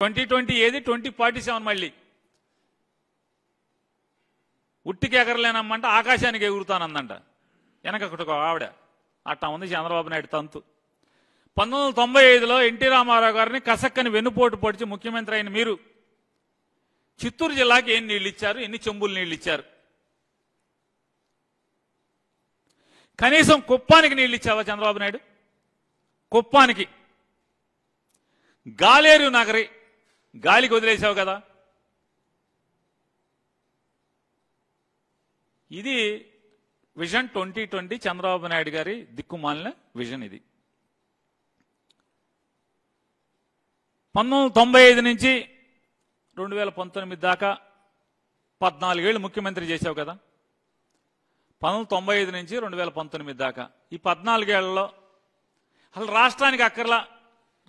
twenty twenty ఏది twenty forty seven మళ్ళీ ఉట్టికి ఎగరలేనమ్మంట ఆకాశానికి ఎగురుతానందంట వెనక ఒకటి ఆవిడ అట్టా ఉంది చంద్రబాబు నాయుడు తంతు పంతొమ్మిది వందల తొంభై ఐదులో ఎన్టీ రామారావు గారిని కసక్కని వెన్నుపోటు పొడిచి ముఖ్యమంత్రి అయిన మీరు చిత్తూరు జిల్లాకి ఎన్ని నీళ్ళు ఇచ్చారు ఎన్ని చెంబులు నీళ్ళు ఇచ్చారు కనీసం కుప్పానికి నీళ్ళు ఇచ్చావా చంద్రబాబు నాయుడు కుప్పానికి గాలేరు నగరి గాలికి వదిలేసావు కదా ఇది vision twenty twenty Chandrababu Naidu garu దిక్కుమాలిన విజన్ ఇది పంతొమ్మిది తొంభై ఐదు నుంచి రెండు వేల పంతొమ్మిది దాకా పద్నాలుగేళ్ళు ముఖ్యమంత్రి చేసావు కదా పంతొమ్మిది తొంభై ఐదు నుంచి రెండు వేల పంతొమ్మిది దాకా ఈ పద్నాలుగేళ్లలో అసలు రాష్ట్రానికి అక్కర్లా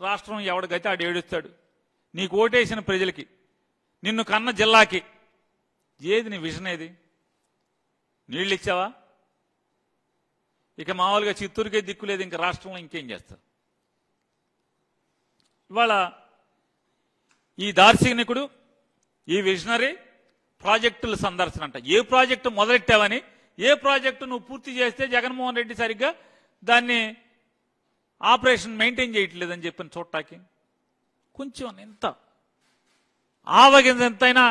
రాష్ట్రం ఎవడికైతే ఆడు ఏడుస్తాడు నీకు ఓటేసిన ప్రజలకి నిన్ను కన్న జిల్లాకి ఏది నీ విషన్ ఏది నీళ్ళు ఇచ్చావా ఇక మామూలుగా చిత్తూరుకే దిక్కు లేదు ఇంకా రాష్ట్రంలో ఇంకేం చేస్తారు ఇవాళ ఈ దార్శనికుడు ఈ విషనరీ ప్రాజెక్టుల సందర్శన అంట ఏ ప్రాజెక్టు మొదలెట్టావని ఏ ప్రాజెక్టు నువ్వు పూర్తి చేస్తే జగన్మోహన్ రెడ్డి సరిగ్గా దాన్ని ఆపరేషన్ మెయింటైన్ చేయట్లేదని చెప్పిన చూడటానికి కొంచెం ఎంత ఆవగింజ ఎంతైనా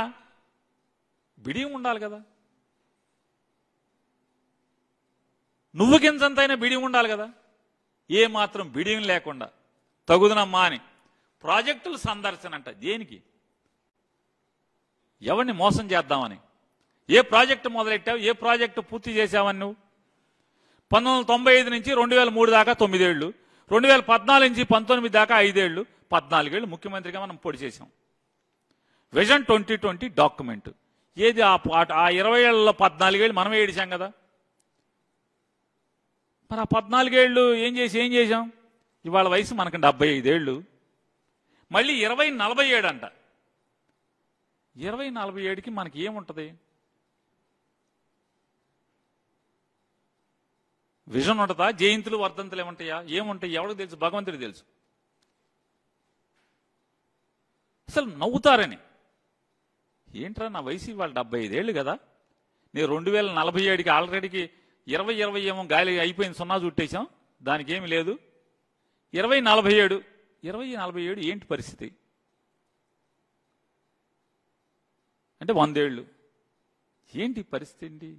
బిడియం ఉండాలి కదా నువ్వు గింజ ఎంతైనా బిడియం ఉండాలి కదా ఏ మాత్రం బిడియం లేకుండా తగుదనమ్మా అని ప్రాజెక్టులు సందర్శన అంట దేనికి ఎవరిని మోసం చేద్దామని ఏ ప్రాజెక్టు మొదలెట్టావు ఏ ప్రాజెక్టు పూర్తి చేసావని నువ్వు పంతొమ్మిది నుంచి రెండు దాకా తొమ్మిదేళ్ళు రెండు వేల పద్నాలుగు నుంచి పంతొమ్మిది దాకా ఐదేళ్ళు పద్నాలుగేళ్ళు ముఖ్యమంత్రిగా మనం పొడి చేసాం విజన్ ట్వంటీ ట్వంటీ డాక్యుమెంట్ ఏది ఆ ఆ ఇరవై ఏళ్ళలో పద్నాలుగేళ్ళు మనమే ఏడిచాం కదా మరి ఆ పద్నాలుగేళ్ళు ఏం చేసి ఏం చేసాం ఇవాళ వయసు మనకు డెబ్బై ఐదేళ్ళు మళ్ళీ ఇరవై నలభై ఏడు అంట ఇరవై నలభై ఏడుకి మనకి ఏముంటుంది విజన్ ఉంటుందా జయంతులు వర్ధంతులు ఏముంటాయా ఏముంటాయి ఎవరికి తెలుసు భగవంతుడికి తెలుసు అసలు నవ్వుతారని ఏంట్రా నా వయసు ఇవాళ డెబ్బై ఐదేళ్ళు కదా నేను రెండు వేల నలభై ఏడుకి ఆల్రెడీకి ఇరవై ఇరవై ఏమో గాలి అయిపోయింది సున్నా చుట్టేసాం దానికి ఏమి లేదు ఇరవై నలభై ఏడు ఇరవై నలభై ఏడు ఏంటి పరిస్థితి అంటే వందేళ్ళు ఏంటి పరిస్థితి ఏంటి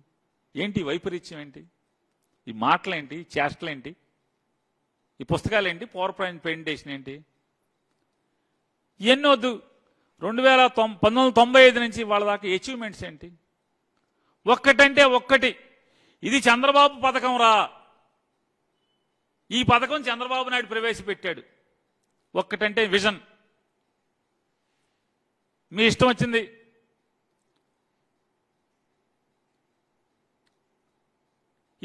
ఏంటి వైపరీత్యం ఏంటి ఈ మాటలేంటి చేష్టలేంటి ఈ పుస్తకాలేంటి పవర్ పాయింట్ పెయింటేషన్ ఏంటి ఇవన్నీ వద్దు రెండు వేల తొం పంతొమ్మిది తొంభై ఐదు నుంచి వాళ్ళ దాకా అచీవ్మెంట్స్ ఏంటి ఒక్కటంటే ఒక్కటి ఇది చంద్రబాబు పథకం రా ఈ పథకం చంద్రబాబు నాయుడు ప్రవేశపెట్టాడు ఒక్కటంటే విజన్ మీ ఇష్టం వచ్చింది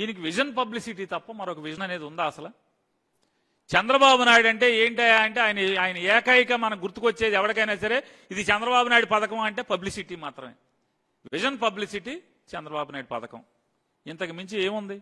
ఈయనకి విజన్ పబ్లిసిటీ తప్ప మరొక విజన్ అనేది ఉందా అసలు చంద్రబాబు నాయుడు అంటే ఏంటా అంటే ఆయన ఆయన ఏకైక మనకు గుర్తుకొచ్చేది ఎవరికైనా సరే ఇది చంద్రబాబు నాయుడు పథకం అంటే పబ్లిసిటీ మాత్రమే విజన్ పబ్లిసిటీ చంద్రబాబు నాయుడు పథకం ఇంతకు మించి ఏముంది